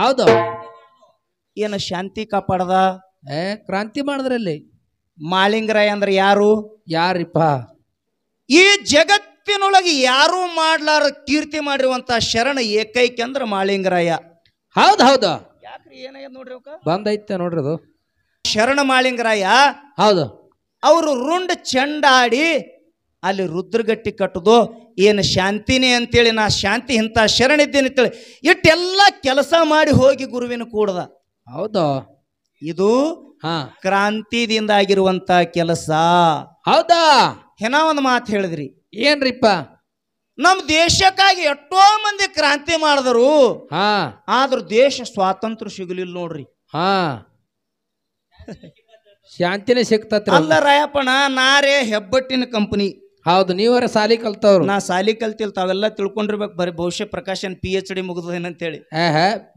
ಹೌದು ಏನು ಶಾಂತಿ ಕಾಪಾಡದ ಏ ಕ್ರಾಂತಿ ಮಾಡಿದ್ರಲ್ಲಿ ಮಾಲಿಂಗರಾಯ ಅಂದ್ರೆ ಯಾರು ಯಾರಿಪ್ಪ ಈ ಜಗತ್ತಿನೊಳಗೆ ಯಾರು ಮಾಡ್ಲಾರ ಕೀರ್ತಿ ಮಾಡಿರುವಂತ ಶರಣ ಏಕೈಕ ಅಂದ್ರ ಮಾಳಿಂಗರಾಯ ಹೌದು ಹೌದು ಯಾಕ್ರಿ ಏನಾಗ್ಯದ ನೋಡ್ರಿ ಬಂದೈತೆ ನೋಡ್ರಿ ಅದು ಶರಣ ಮಾಳಿಂಗರಾಯ ಹೌದು ಅವರು ರುಂಡ್ ಚಂಡಾಡಿ ಅಲ್ಲಿ ರುದ್ರಗಟ್ಟಿ ಕಟ್ಟೋದು ಏನು ಶಾಂತಿನೇ ಅಂತೇಳಿ ನಾ ಶಾಂತಿ ಇಂಥ ಶರಣಿದ್ದೇನೆ ಅಂತೇಳಿ ಇಟ್ಟೆಲ್ಲ ಕೆಲಸ ಮಾಡಿ ಹೋಗಿ ಗುರುವಿನ ಕೂಡದ ಹೌದು ಇದು ಕ್ರಾಂತಿದಿಂದ ಆಗಿರುವಂತ ಕೆಲಸ ಹೌದಾ ಹೆನ ಒಂದು ಮಾತು ಹೇಳಿದ್ರಿ ಏನ್ರಿಪ್ಪ ನಮ್ಮ ದೇಶಕ್ಕಾಗಿ ಎಷ್ಟೋ ಮಂದಿ ಕ್ರಾಂತಿ ಮಾಡಿದ್ರು ಆದ್ರ ದೇಶ ಸ್ವಾತಂತ್ರ್ಯ ಸಿಗಲಿಲ್ಲ ನೋಡ್ರಿ ಹಾ ಶಾಂತಿನೇ ಸಿಕ್ತ ಅಲ್ಲ ರಾಯಪ್ಪಣ ನಾರೇ ಹೆಬ್ಬಟ್ಟಿನ ಕಂಪನಿ ಹೌದು ನೀವರ ಸಾಲಿ ಕಲ್ತವ್ರು ನಾ ಸಾಲಿ ಕಲ್ತಿಲ್ ತಾವೆಲ್ಲ ತಿಳ್ಕೊಂಡಿರ್ಬೇಕು ಬರೀ ಭವಿಷ್ಯ ಪ್ರಕಾಶನ್ ಪಿ ಎಚ್ ಡಿ ಮುಗಿದೇನಂತ ಹೇಳಿ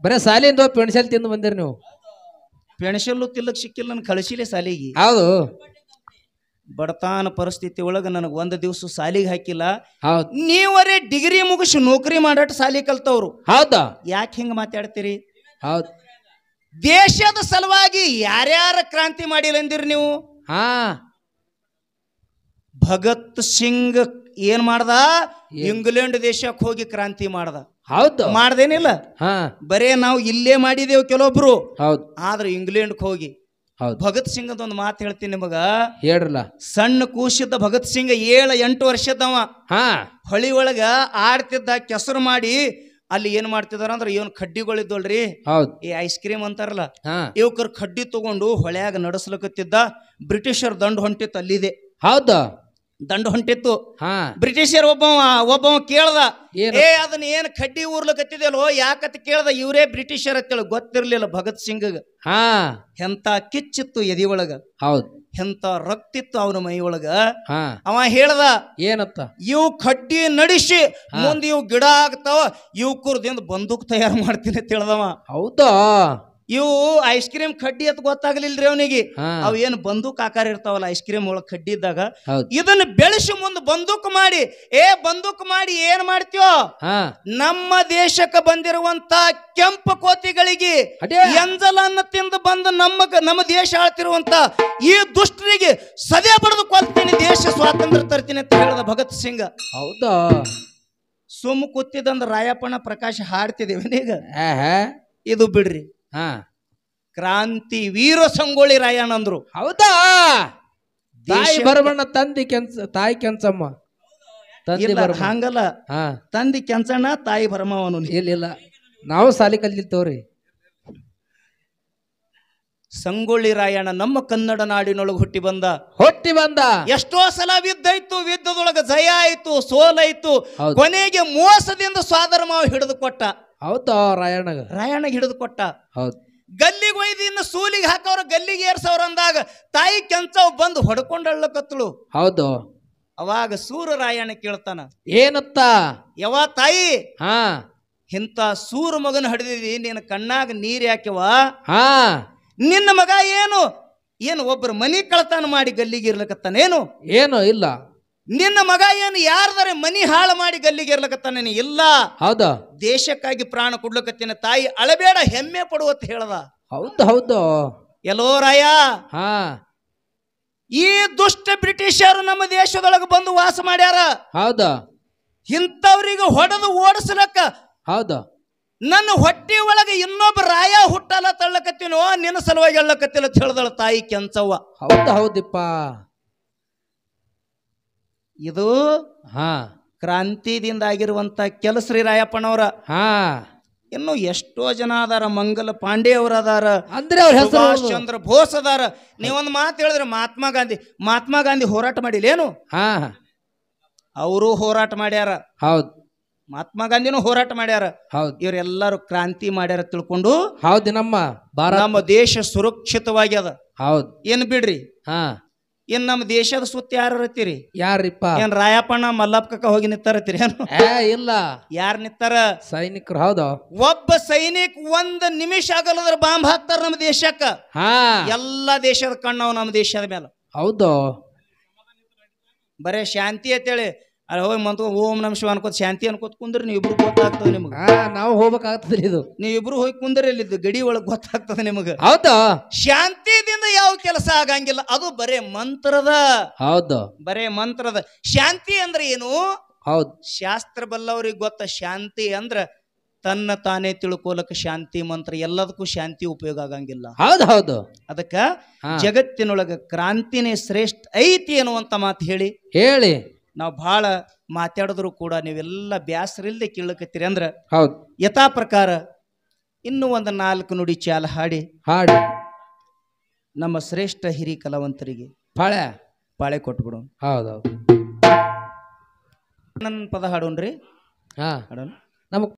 ಬರೀ ಸಾಲಿಯಿಂದ ಪೆಣಸಲ್ ತಿಂದು ಬಂದಿರಿ ನೀವು ಪೆಣಸಲ್ಲು ತಿಲ್ಲಕ್ ಸಿಕ್ಕಿಲ್ಲ ನನ್ ಕಳಿಸಿಲೆ ಸಾಲಿಗೆ ಹೌದು ಬಡತಾನ ಪರಿಸ್ಥಿತಿ ಒಳಗ ನನಗೆ ಒಂದ್ ದಿವಸ ಸಾಲಿಗೆ ಹಾಕಿಲ್ಲ ನೀವರೇ ಡಿಗ್ರಿ ಮುಗಿಸಿ ನೌಕರಿ ಮಾಡಾಟ ಸಾಲಿ ಕಲ್ತವ್ರು ಹೌದಾ ಯಾಕೆ ಹಿಂಗ ಮಾತಾಡ್ತೀರಿ ಹೌದು ದೇಶದ ಸಲುವಾಗಿ ಯಾರ್ಯಾರ ಕ್ರಾಂತಿ ಮಾಡಿಲ್ಲ ಅಂದಿರಿ ನೀವು ಹಾ ಭಗತ್ ಸಿಂಗ್ ಏನ್ ಮಾಡ್ದ ಇಂಗ್ಲೆಂಡ್ ದೇಶಕ್ಕೆ ಹೋಗಿ ಕ್ರಾಂತಿ ಮಾಡ್ದ ಹೌದು ಮಾಡ್ದೇನಿಲ್ಲ ಬರೇ ನಾವು ಇಲ್ಲೇ ಮಾಡಿದೇವು ಕೆಲವೊಬ್ರು ಹೌದು ಆದ್ರೆ ಇಂಗ್ಲೆಂಡ್ ಹೋಗಿ ಭಗತ್ ಸಿಂಗ್ ಒಂದು ಮಾತು ಹೇಳ್ತೀನಿ ನಿಮಗ ಹೇಳ್ರಲ್ಲ ಸಣ್ಣ ಕೂಸಿದ್ದ ಭಗತ್ ಸಿಂಗ್ ಏಳ ಎಂಟು ವರ್ಷದವ ಹೊಳಿ ಒಳಗ ಆಡ್ತಿದ್ದ ಕೆಸರು ಮಾಡಿ ಅಲ್ಲಿ ಏನ್ ಮಾಡ್ತಿದಾರ ಅಂದ್ರೆ ಇವನ್ ಹೌದು ಈ ಐಸ್ ಕ್ರೀಮ್ ಅಂತಾರಲ್ಲ ಇವಕರ್ ಕಡ್ಡಿ ತಗೊಂಡು ಹೊಳ್ಯಾಗ ನಡೆಸ್ಲಕತ್ತಿದ್ದ ಬ್ರಿಟಿಷರ್ ದಂಡ ಹೊಂಟಿತ್ತು ಅಲ್ಲಿದೆ ಹೌದಾ ದಂಡ ಹೊಂಟಿತ್ತು ಬ್ರಿಟಿಷರ್ ಒಬ್ಬ ಒಬ್ಬ ಕೇಳ್ದ ಏ ಅದನ್ನ ಏನ್ ಕಡ್ಡಿ ಊರ್ಲಕತ್ತಿದ್ಯಲ್ಲೋ ಯಾಕತ್ ಕೇಳ್ದ ಇವರೇ ಬ್ರಿಟಿಷರ್ ಅಂತೇಳಿ ಗೊತ್ತಿರ್ಲಿಲ್ಲ ಭಗತ್ ಸಿಂಗ್ ಹಾ ಎಂತ ಕಿಚ್ಚಿತ್ತು ಎದಿ ಒಳಗ ಹೌದು ಎಂತ ರಕ್ತಿತ್ತು ಅವನ ಮೈ ಒಳಗ ಅವ ಹೇಳ್ದ ಏನತ್ತ ಇವು ಕಡ್ಡಿ ನಡಿಸಿ ಮುಂದೆ ಇವು ಗಿಡ ಆಗ್ತಾವ ಇವ್ ಕುರ್ದಿಂದ ಬಂದೂಕ್ ತಯಾರು ಮಾಡ್ತೀನಿ ತಿಳ್ದವ ಹೌದಾ ಇವು ಐಸ್ ಕ್ರೀಮ್ ಕಡ್ಡಿ ಅಂತ ಗೊತ್ತಾಗ್ಲಿಲ್ರಿ ಅವನಿಗೆ ಅವ್ ಏನ್ ಬಂದೂಕ್ ಆಕಾರ ಇರ್ತಾವಲ್ಲ ಐಸ್ ಕ್ರೀಮ್ ಒಳಗ್ ಕಡ್ಡಿ ಇದ್ದಾಗ ಇದನ್ನ ಬೆಳೆಸಿ ಮುಂದೆ ಬಂದೂಕ್ ಮಾಡಿ ಏ ಬಂದೂಕ್ ಮಾಡಿ ಏನ್ ಮಾಡ್ತೀವೋ ನಮ್ಮ ದೇಶಕ್ಕೆ ಬಂದಿರುವಂತ ಕೆಂಪು ಕೋತಿಗಳಿಗೆ ಎಂಜಲನ್ನ ತಿಂದು ಬಂದು ನಮ್ಮ ನಮ್ಮ ದೇಶ ಆಳ್ತಿರುವಂತ ಈ ದುಷ್ಟರಿಗೆ ಸದೇ ಬಡದು ಕೊಲ್ತೀನಿ ದೇಶ ಸ್ವಾತಂತ್ರ್ಯ ತರ್ತೀನಿ ಅಂತ ಹೇಳಿದ ಭಗತ್ ಸಿಂಗ್ ಹೌದಾ ಸುಮ್ ಕೂತಿದಂದ ರಾಯಪ್ಪನ ಪ್ರಕಾಶ್ ಹಾಡ್ತಿದ್ದೀವಿ ಇದು ಬಿಡ್ರಿ ಹಾ ಕ್ರಾಂತಿ ವೀರ ಸಂಗೊಳ್ಳಿ ರಾಯಣ್ಣ ಅಂದ್ರು ಹೌದಾ ತಾಯಿ ಬರಬಣ್ಣ ತಂದಿ ಕೆಂಚ ತಾಯಿ ಕೆಂಚಮ್ಮ ಹಂಗಲ್ಲ ತಂದಿ ಕೆಂಚಣ್ಣ ತಾಯಿ ಭರಮವನು ಇಲ್ಲ ನಾವು ಸಾಲಿ ಕಲ್ತಿತ್ತವ್ರಿ ಸಂಗೊಳ್ಳಿ ರಾಯಣ್ಣ ನಮ್ಮ ಕನ್ನಡ ನಾಡಿನೊಳಗೆ ಹುಟ್ಟಿ ಬಂದ ಹುಟ್ಟಿ ಬಂದ ಎಷ್ಟೋ ಸಲ ಐತು ವಿದ್ದದೊಳಗೆ ಜಯ ಆಯ್ತು ಸೋಲಾಯ್ತು ಕೊನೆಗೆ ಮೋಸದಿಂದ ಸ್ವಾದರ ಹಿಡಿದು ಕೊಟ್ಟ ಹೌದಾ ರಾಯಣ್ಣಗೆ ಹಿಡಿದು ಕೊಟ್ಟ ಹೌದು ಗಲ್ಲಿಗೆ ಒಯ್ದು ಇನ್ನು ಸೂಲಿಗೆ ಹಾಕವ್ರ ಗಲ್ಲಿಗೆ ಏರ್ಸವ್ರ ಅಂದಾಗ ತಾಯಿ ಕೆಂಚವ್ ಬಂದು ಹೊಡ್ಕೊಂಡಳ್ಳಕತ್ಳು ಹೌದು ಅವಾಗ ಸೂರ ರಾಯಣ ಕೇಳ್ತಾನ ಏನತ್ತ ಯಾವ ತಾಯಿ ಹಾ ಇಂತ ಸೂರ ಮಗನ ಹಿಡಿದಿದಿ ನಿನ್ನ ಕಣ್ಣಾಗ ನೀರ್ ಯಾಕೆವ ಹಾ ನಿನ್ನ ಮಗ ಏನು ಏನು ಒಬ್ಬರು ಮನಿ ಕಳತನ ಮಾಡಿ ಗಲ್ಲಿಗೆ ಇರ್ಲಕತ್ತಾನೇನು ಏನು ಇಲ್ಲ ನಿನ್ನ ಮಗ ಏನು ಯಾರ್ದಾರೆ ಮನಿ ಹಾಳು ಮಾಡಿ ಗಲ್ಲಿಗೆ ಇರ್ಲಕತ್ತಾನ ಇಲ್ಲ ಹೌದಾ ದೇಶಕ್ಕಾಗಿ ಪ್ರಾಣ ಕೊಡ್ಲಕತ್ತಿನ ತಾಯಿ ಅಳಬೇಡ ಹೆಮ್ಮೆ ಪಡುವತ್ತ ಅಂತ ಹೌದು ಹೌದು ಎಲ್ಲೋ ರಾಯ ಈ ದುಷ್ಟ ಬ್ರಿಟಿಷರು ನಮ್ಮ ದೇಶದೊಳಗೆ ಬಂದು ವಾಸ ಮಾಡ್ಯಾರ ಹೌದ ಇಂಥವ್ರಿಗೆ ಹೊಡೆದು ಓಡಿಸ್ಲಕ್ಕ ಹೌದ ನನ್ನ ಹೊಟ್ಟೆ ಒಳಗೆ ಇನ್ನೊಬ್ಬ ರಾಯ ಹುಟ್ಟಲ್ಲ ತಳ್ಳಕತ್ತಿನೋ ನಿನ್ನ ಸಲುವಾಗಿ ಹೇಳಕತ್ತಿಲ್ಲ ತಿಳಿದಳ ತಾಯಿ ಕೆಂಚವ್ವ ಹೌದು ಹೌದಿಪ್ಪ ಇದು ಹಾ ಕ್ರಾಂತಿದಿಂದ ಆಗಿರುವಂತ ಕೆಲಸ ರೀ ರಾಯಪ್ಪನವರ ಹಾ ಇನ್ನು ಎಷ್ಟೋ ಜನ ಅದಾರ ಮಂಗಲ್ ಪಾಂಡೆ ಅವ್ರ ಅದಾರ ಅಂದ್ರೆ ಅವ್ರ ಹೆಸರು ಸುಭಾಷ್ ಚಂದ್ರ ಬೋಸ್ ಅದಾರ ನೀವೊಂದು ಮಾತು ಹೇಳಿದ್ರೆ ಮಹಾತ್ಮ ಗಾಂಧಿ ಮಹಾತ್ಮ ಗಾಂಧಿ ಹೋರಾಟ ಮಾಡಿಲ್ಲ ಹಾ ಹ ಅವರು ಹೋರಾಟ ಮಾಡ್ಯಾರ ಹೌದು ಮಹಾತ್ಮ ಗಾಂಧಿನೂ ಹೋರಾಟ ಮಾಡ್ಯಾರ ಹೌದು ಇವರೆಲ್ಲರೂ ಕ್ರಾಂತಿ ಮಾಡ್ಯಾರ ತಿಳ್ಕೊಂಡು ಹೌದು ನಮ್ಮ ನಮ್ಮ ದೇಶ ಸುರಕ್ಷಿತವಾಗಿ ಅದ ಹೌದ್ ಏನ್ ಬಿಡ್ರಿ ಹಾ ಇನ್ ನಮ್ಮ ದೇಶದ ಸುತ್ತ ಯಾರು ಇರ್ತೀರಿ ಯಾರಿಪ್ಪ ಏನ್ ರಾಯಪ್ಪಣ್ಣ ಮಲ್ಲಪ್ಪ ಹೋಗಿ ನಿತ್ತಾರತ್ತೀರಿ ಏನು ಇಲ್ಲ ಯಾರು ನಿತ್ತಾರ ಸೈನಿಕರು ಹೌದ ಒಬ್ಬ ಸೈನಿಕ ಒಂದ್ ನಿಮಿಷ ಆಗಲ್ಲದ್ರ ಬಾಂಬ್ ಹಾಕ್ತಾರ ನಮ್ಮ ದೇಶಕ್ಕ ಹಾ ಎಲ್ಲ ದೇಶದ ಕಣ್ಣವ್ ನಮ್ಮ ದೇಶದ ಮೇಲೆ ಹೌದು ಬರೇ ಶಾಂತಿ ಅಂತೇಳಿ ಅಲ್ಲಿ ಹೋಗಿ ಮಂತ್ ಓಂ ನಮ್ ಶಿವ ಅನ್ಕೋತ ಶಾಂತಿ ಅನ್ಕೋತ ಕುಂದ್ರೆ ನೀವು ಇಬ್ರು ಗೊತ್ತಾಗ್ತದೆ ನಿಮ್ಗೆ ನಾವು ಹೋಗ್ಬೇಕಾಗ್ತದ ಇದು ನೀವು ಇಬ್ರು ಹೋಗಿ ಕುಂದ್ರೆ ಇಲ್ಲಿದ್ದು ಗಡಿ ಒಳಗೆ ಗೊತ್ತಾಗ್ತದೆ ನಿಮಗೆ ಹೌದಾ ಶಾಂತಿದಿಂದ ಯಾವ ಕೆಲಸ ಆಗಂಗಿಲ್ಲ ಅದು ಬರೇ ಮಂತ್ರದ ಹೌದು ಬರೇ ಮಂತ್ರದ ಶಾಂತಿ ಅಂದ್ರೆ ಏನು ಹೌದು ಶಾಸ್ತ್ರ ಬಲ್ಲವ್ರಿಗೆ ಗೊತ್ತ ಶಾಂತಿ ಅಂದ್ರ ತನ್ನ ತಾನೇ ತಿಳ್ಕೊಲಕ್ಕೆ ಶಾಂತಿ ಮಂತ್ರ ಎಲ್ಲದಕ್ಕೂ ಶಾಂತಿ ಉಪಯೋಗ ಆಗಂಗಿಲ್ಲ ಹೌದು ಹೌದು ಅದಕ್ಕ ಜಗತ್ತಿನೊಳಗ ಕ್ರಾಂತಿನೇ ಶ್ರೇಷ್ಠ ಐತಿ ಅನ್ನುವಂತ ಮಾತು ಹೇಳಿ ಹೇಳಿ ನಾವು ಬಹಳ ಮಾತಾಡಿದ್ರು ಕೂಡ ನೀವೆಲ್ಲ ಬ್ಯಾಸರಿಲ್ದೆ ಕೇಳಕತ್ತೀರಿ ಅಂದ್ರೆ ಹೌದು ಯಥಾ ಪ್ರಕಾರ ಇನ್ನು ಒಂದು ನಾಲ್ಕು ನುಡಿ ಚಾಲ ಹಾಡಿ ಹಾಡು ನಮ್ಮ ಶ್ರೇಷ್ಠ ಹಿರಿ ಕಲಾವಂತರಿಗೆ ಪಾಳೆ ಪಾಳೆ ಕೊಟ್ಬಿಡು ಹೌದು ಹೌದು ನನ್ನ ಪದ ಹಾಡೋನ್ರಿ ಹಾ ಹಾಡೋಣ ನಮಗ್